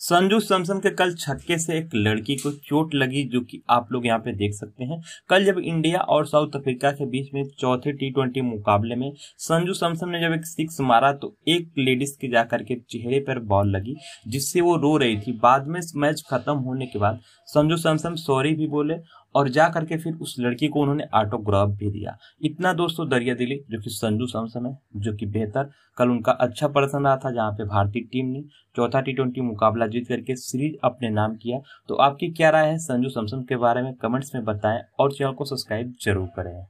संजू सैमसन के कल छक्के से एक लड़की को चोट लगी जो कि आप लोग यहाँ पे देख सकते हैं कल जब इंडिया और साउथ अफ्रीका के बीच में चौथे टी ट्वेंटी मुकाबले में संजू सैमसन ने जब एक सिक्स मारा तो एक लेडीज के जाकर के चेहरे पर बॉल लगी जिससे वो रो रही थी बाद में मैच खत्म होने के बाद संजू सैमसन सॉरी भी बोले और जा करके फिर उस लड़की को उन्होंने ऑटोग्राफ भी दिया इतना दोस्तों दरिया दिली जो कि संजू सैमसन है जो कि बेहतर कल उनका अच्छा प्रदर्शन रहा था जहाँ पे भारतीय टीम ने चौथा टी ट्वेंटी मुकाबला जीत करके सीरीज अपने नाम किया तो आपकी क्या राय है संजू सैमसन के बारे में कमेंट्स में बताएं और चैनल को सब्सक्राइब जरूर करें